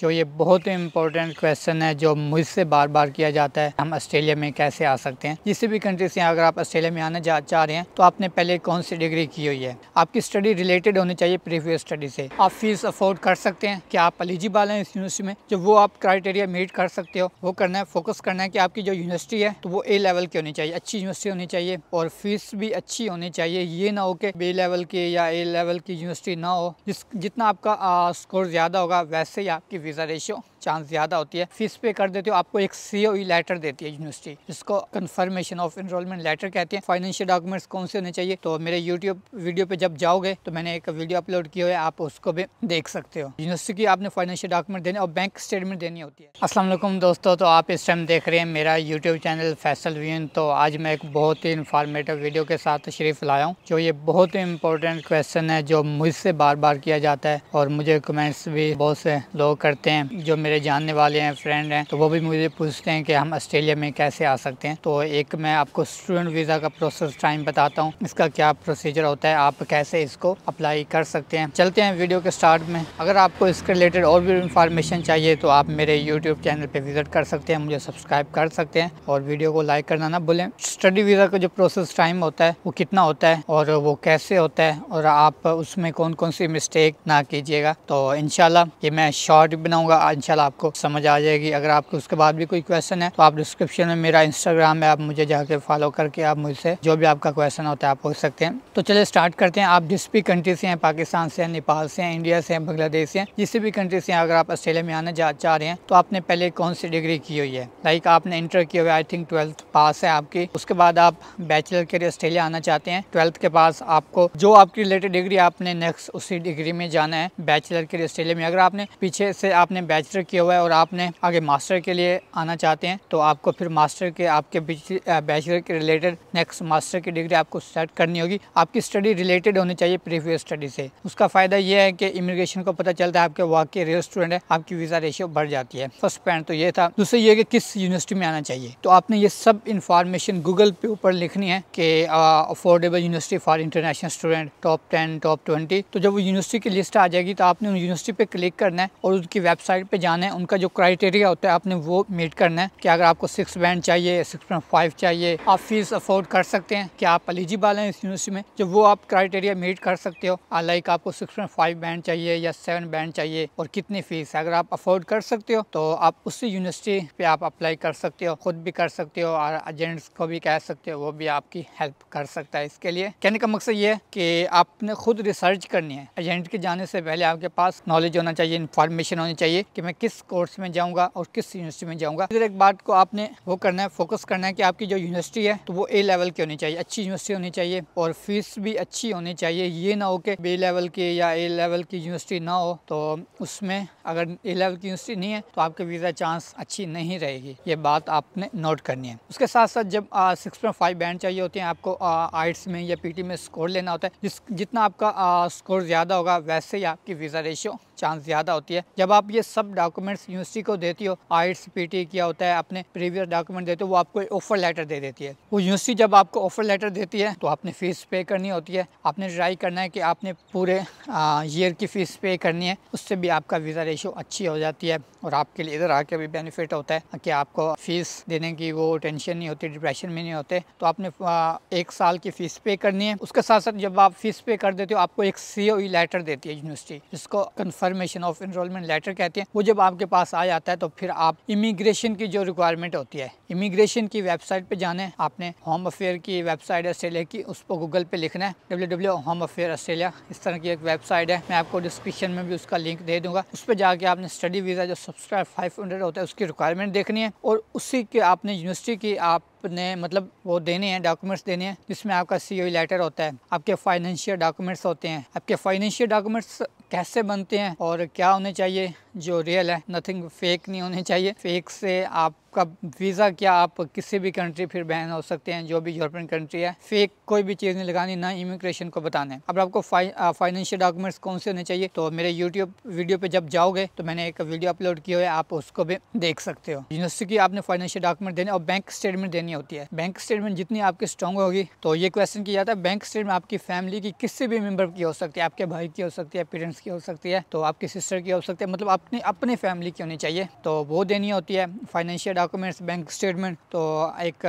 जो ये बहुत ही इंपॉर्टेंट क्वेश्चन है जो मुझसे बार बार किया जाता है हम ऑस्ट्रेलिया में कैसे आ सकते हैं जिससे भी कंट्री से अगर आप ऑस्ट्रेलिया में आना चाह रहे हैं तो आपने पहले कौन सी डिग्री की हुई है आपकी स्टडी रिलेटेड होनी चाहिए प्रीवियस स्टडी से आप फीस अफोर्ड कर सकते हैं क्या आप एलिजिबल हैं इस यूनिवर्सिटी में जो वो आप क्राइटेरिया मीट कर सकते हो वो करना है फोकस करना है कि आपकी जो यूनिवर्सिटी है तो वो ए लेवल की होनी चाहिए अच्छी यूनिवर्सिटी होनी चाहिए और फीस भी अच्छी होनी चाहिए ये ना हो कि बी लेवल की या ए लेवल की यूनिवर्सिटी ना हो जिस जितना आपका स्कोर ज़्यादा होगा वैसे ही आपकी 比赛的笑。चांस ज़्यादा होती है फीस पे कर देते हो आपको एक सी लेटर e देती है यूनिवर्सिटी जिसको कन्फर्मेशन ऑफ इनरोलमेंट लेटर कहते हैं फाइनेंशियल डॉक्यूमेंट्स कौन से होने चाहिए तो मेरे यूट्यूब वीडियो पर जब जाओगे तो मैंने एक वीडियो अपलोड किया है आप उसको भी देख सकते हो यूनिवर्सिटी की आपने फाइनेंशियल डॉक्यूमेंट देने और बैंक स्टेटमेंट देनी होती है असल दोस्तों तो आप इस टाइम देख रहे हैं मेरा यूट्यूब चैनल फैसल व्यन तो आज मैं एक बहुत ही इन्फॉर्मेटिव वीडियो के साथ तशरीफ़ लाया हूँ जो ये बहुत ही इंपॉर्टेंट क्वेश्चन है जो मुझसे बार बार किया जाता है और मुझे कमेंट्स भी बहुत से लोग करते हैं जो मेरे मेरे जानने वाले हैं फ्रेंड हैं तो वो भी मुझे पूछते हैं कि हम ऑस्ट्रेलिया में कैसे आ सकते हैं तो एक मैं आपको स्टूडेंट वीज़ा का प्रोसेस टाइम बताता हूँ इसका क्या प्रोसीजर होता है आप कैसे इसको अप्लाई कर सकते हैं चलते हैं वीडियो के स्टार्ट में अगर आपको इसके रिलेटेड और भी इंफॉर्मेशन चाहिए तो आप मेरे यूट्यूब चैनल पर विजिट कर सकते हैं मुझे सब्सक्राइब कर सकते हैं और वीडियो को लाइक करना ना भूलें स्टडी वीज़ा का जो प्रोसेस टाइम होता है वो कितना होता है और वो कैसे होता है और आप उसमें कौन कौन सी मिस्टेक ना कीजिएगा तो इनशाला ये मैं शॉर्ट बनाऊँगा इनशाला आपको समझ आ जाएगी अगर आपको उसके बाद भी कोई क्वेश्चन है तो आप डिस्क्रिप्शन में मेरा इंस्टाग्राम है आप मुझे जाके फॉलो करके आप मुझसे जो भी आपका क्वेश्चन होता है आप पूछ सकते हैं तो चलिए स्टार्ट करते हैं आप जिस भी कंट्री से हैं पाकिस्तान से हैं नेपाल से हैं इंडिया से हैं बांग्लादेश से हैं जिस भी कंट्री से हैं अगर आप ऑस्ट्रेलिया में आने जा चाह रहे हैं तो आपने पहले कौन सी डिग्री की हुई है लाइक आपने इंटर किया हुआ आई थिंक ट्वेल्थ पास है आपकी उसके बाद आप बैचलर के लिए ऑस्ट्रेलिया आना चाहते हैं ट्वेल्थ के पास आपको जो आपकी रिलेटेड डिग्री आपने नेक्स्ट उसी डिग्री में जाना है बैचलर के लिए ऑस्ट्रेलिया में अगर आपने पीछे से आपने बैचलर किया हुआ है और आपने आगे मास्टर के लिए आना चाहते हैं तो आपको फिर मास्टर के आपके बैचलर के रिलेटेड नेक्स्ट मास्टर की डिग्री आपको सेट करनी होगी आपकी स्टडी रिलेटेड होनी चाहिए प्रीवियस स्टडी से उसका फ़ायदा यह है कि इमिग्रेशन को पता चलता है आपके वाकई रियल स्टूडेंट है आपकी वीज़ा रेशियो बढ़ जाती है फर्स्ट पॉइंट तो ये था दूसरा ये कि किस यूनिवर्सिटी में आना चाहिए तो आपने ये सब इन्फॉर्मेशन गूगल पे ऊपर लिखनी है कि affordable university for international student top ten top twenty तो जब वो यूनिवर्सिटी की लिस्ट आ जाएगी तो आपने उन यूनिवर्सिटी पे क्लिक करना है और उनकी वेबसाइट पे जाना चलाने है उनका जो क्राइटेरिया होता है आपने वो मीट करना है कि अगर आपको सिक्स बैंड चाहिए सिक्स पॉइंट फाइव चाहिए आप फीस अफोर्ड कर सकते हैं क्या आप एलिजिबल हैं इस यूनिवर्सिटी में जो वो आप क्राइटेरिया मीट कर सकते हो लाइक आपको सिक्स पॉइंट फाइव बैंड चाहिए या सेवन बैंड चाहिए और कितनी फीस अगर आप अफोर्ड कर सकते हो तो आप उसी यूनिवर्सिटी पर आप अप्लाई कर सकते हो खुद भी कर सकते हो और एजेंट्स को भी कह सकते हो वो भी आपकी हेल्प कर सकता है इसके लिए कहने का मकसद ये है कि आपने खुद रिसर्च करनी है एजेंट के जाने से पहले आपके पास नॉलेज होना चाहिए इन्फॉर्मेशन होनी चाहिए कि मैं किस कोर्स में जाऊंगा और किस यूनिवर्सिटी में जाऊंगा अगर एक बात को आपने वो करना है फोकस करना है कि आपकी जो यूनिवर्सिटी है तो वो ए लेवल की होनी चाहिए अच्छी यूनिवर्सिटी होनी चाहिए और फीस भी अच्छी होनी चाहिए ये ना हो कि बी लेवल की या ए लेवल की यूनिवर्सिटी ना हो तो उसमें अगर ए लेवल की यूनिवर्सिटी नहीं है तो आपके वीज़ा चांस अच्छी नहीं रहेगी ये बात आपने नोट करनी है उसके साथ साथ जब सिक्स पॉइंट फाइव बैंड चाहिए होते हैं आपको आर्ट्स में या पीटी में स्कोर लेना होता है जिस जितना आपका स्कोर ज़्यादा होगा वैसे ही आपकी वीज़ा रेशियो चांस ज़्यादा होती है जब आप ये सब डॉक्यूमेंट्स यूनिवर्सिटी को देती हो आइट्स पीटी किया होता है अपने प्रीवियस डॉक्यूमेंट देते हो वो आपको ऑफर लेटर दे देती है वो यूनिवर्सिटी जब आपको ऑफर लेटर देती है तो आपने फ़ीस पे करनी होती है आपने ट्राई करना है कि आपने पूरे ईयर की फ़ीस पे करनी है उससे भी आपका वीज़ा रेशो अच्छी हो जाती है और आपके लिए इधर आके भी बेनिफिट होता है कि आपको फ़ीस देने की वो टेंशन नहीं होती डिप्रेशन में नहीं होते तो आपने एक साल की फ़ीस पे करनी है उसके साथ साथ जब आप फ़ीस पे कर देते हो आपको एक सी लेटर e देती है यूनिवर्सिटी जिसको confirm confirmation of enrolment letter कहते हैं वो जब आपके पास आ जाता है तो फिर आप इमिग्रेशन की जो रिक्वायरमेंट होती है इमिग्रेशन की वेबसाइट पे जाना है आपने होम अफेयर की वेबसाइट ऑस्ट्रेलिया की उसको गूगल पे लिखना है W W home affair Australia इस तरह की एक वेबसाइट है मैं आपको डिस्क्रिप्शन में भी उसका लिंक दे दूंगा उस पर जाके आपने स्टडी वीज़ा जो सब्सक्राइब फाइव होता है उसकी रिक्वायरमेंट देखनी है और उसी के आपने यूनिवर्सिटी की आप ने मतलब वो देने हैं डॉक्यूमेंट्स देने हैं जिसमें आपका सी लेटर e होता है आपके फाइनेंशियल डॉक्यूमेंट्स होते हैं आपके फाइनेंशियल डॉक्यूमेंट्स कैसे बनते हैं और क्या होने चाहिए जो रियल है नथिंग फेक नहीं होनी चाहिए फेक से आप का वीज़ा क्या आप किसी भी कंट्री फिर बैन हो सकते हैं जो भी यूरोपियन कंट्री है फेक कोई भी चीज़ नहीं लगानी ना इमिग्रेशन को बताने अब आपको फाइनेंशियल डॉक्यूमेंट्स कौन से होने चाहिए तो मेरे यूट्यूब वीडियो पे जब जाओगे तो मैंने एक वीडियो अपलोड किया है आप उसको भी देख सकते हो यूनिवर्सिटी की आपने फाइनेंशियल डॉक्यूमेंट देने और बैंक स्टेटमेंट देनी होती है बैंक स्टेटमेंट जितनी आपकी स्ट्रॉग होगी तो ये क्वेश्चन किया जाता है बैंक स्टेटमेंट आपकी फैमिली की किसी भी मेम्बर की हो सकती है आपके भाई की हो सकती है पेरेंट्स की हो सकती है तो आपकी सिस्टर की हो सकती है मतलब आप अपनी अपने फैमिली की होनी चाहिए तो वो देनी होती है फाइनेंशियल डॉक्यूमेंट्स बैंक स्टेटमेंट तो एक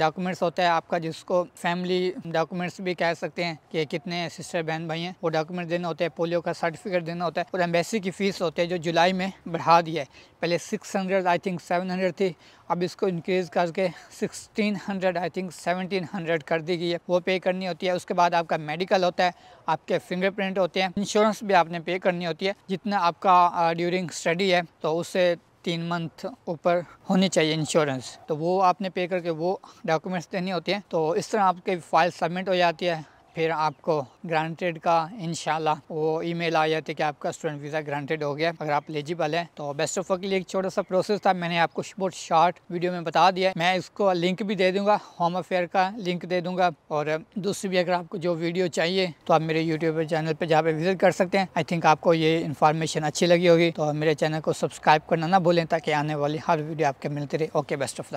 डॉक्यूमेंट्स होता है आपका जिसको फैमिली डॉक्यूमेंट्स भी कह सकते हैं कि कितने सिस्टर बहन भाई हैं वो डॉक्यूमेंट देना होता है पोलियो का सर्टिफिकेट देना होता है और एम्बेसी की फ़ीस होती है जो जुलाई में बढ़ा दी है पहले six hundred I think seven hundred थी अब इसको इंक्रीज़ करके sixteen hundred I think seventeen hundred कर दी गई है वो पे करनी होती है उसके बाद आपका मेडिकल होता है आपके फिंगरप्रिंट होते हैं इंश्योरेंस भी आपने पे करनी होती है जितना आपका ड्यूरिंग ड्यूरिंग स्टडी है तो उससे तीन मंथ ऊपर होनी चाहिए इंश्योरेंस तो वो आपने पे करके वो डॉक्यूमेंट्स देनी होती हैं तो इस तरह आपके फ़ाइल सबमिट हो जाती है फिर आपको ग्रांटेड का इनशाला वो ईमेल आ जाती है कि आपका स्टूडेंट वीज़ा ग्रांटेड हो गया अगर आप एलिजिबल हैं तो बेस्ट ऑफ के लिए एक छोटा सा प्रोसेस था मैंने आपको बहुत शॉर्ट वीडियो में बता दिया मैं इसको लिंक भी दे दूंगा होम अफेयर का लिंक दे दूंगा और दूसरी भी अगर आपको जो वीडियो चाहिए तो आप मेरे यूट्यूब चैनल पर जहाँ पर विजिट कर सकते हैं आई थिंक आपको ये इन्फॉर्मेशन अच्छी लगी होगी तो मेरे चैनल को सब्सक्राइब करना ना भूलें ताकि आने वाली हर वीडियो आपके मिलती रहे ओके बेस्ट ऑफ लक